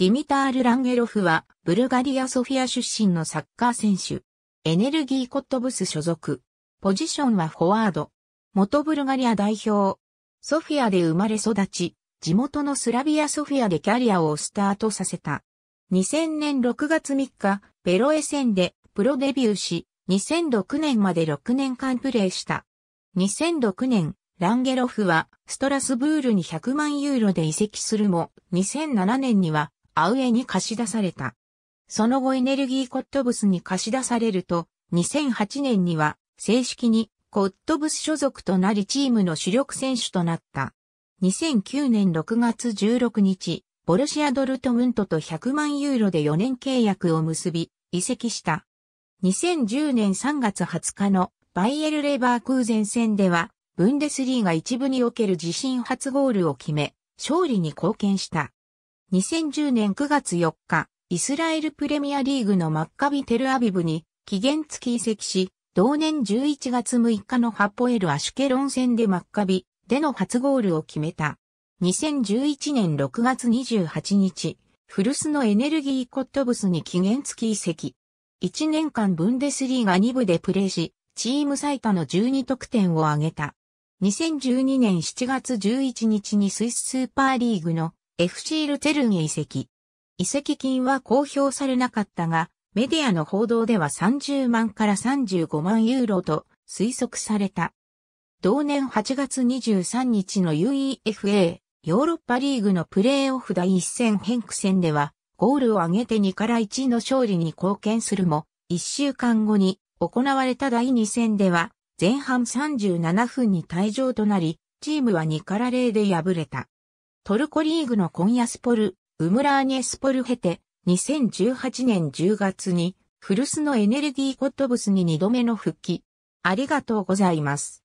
ディミタール・ランゲロフは、ブルガリア・ソフィア出身のサッカー選手。エネルギー・コットブス所属。ポジションはフォワード。元ブルガリア代表。ソフィアで生まれ育ち、地元のスラビア・ソフィアでキャリアをスタートさせた。2000年6月3日、ベロエ戦でプロデビューし、2006年まで6年間プレーした。2006年、ランゲロフはストラスブールに100万ユーロで移籍するも、2007年にはアウエに貸し出された。その後エネルギーコットブスに貸し出されると、2008年には正式にコットブス所属となりチームの主力選手となった。2009年6月16日、ボルシア・ドルトムントと100万ユーロで4年契約を結び、移籍した。2010年3月20日のバイエル・レバー空前戦では、ブンデスリーが一部における自身初ゴールを決め、勝利に貢献した。2010年9月4日、イスラエルプレミアリーグのマッカビ・テルアビブに期限付き移籍し、同年11月6日のハポエル・アシュケロン戦でマッカビでの初ゴールを決めた。2011年6月28日、フルスのエネルギーコットブスに期限付き移籍。1年間ブンデスリーガ2部でプレーし、チーム最多の12得点を挙げた。2012年7月11日にスイススーパーリーグの FC ルテルンへ移籍。移籍金は公表されなかったが、メディアの報道では30万から35万ユーロと推測された。同年8月23日の UEFA ヨーロッパリーグのプレーオフ第1戦変ク戦では、ゴールを挙げて2から1の勝利に貢献するも、1週間後に行われた第2戦では、前半37分に退場となり、チームは2から0で敗れた。トルコリーグの今夜スポル、ウムラーニェスポル経て、2018年10月に、古巣のエネルギーコットブスに2度目の復帰。ありがとうございます。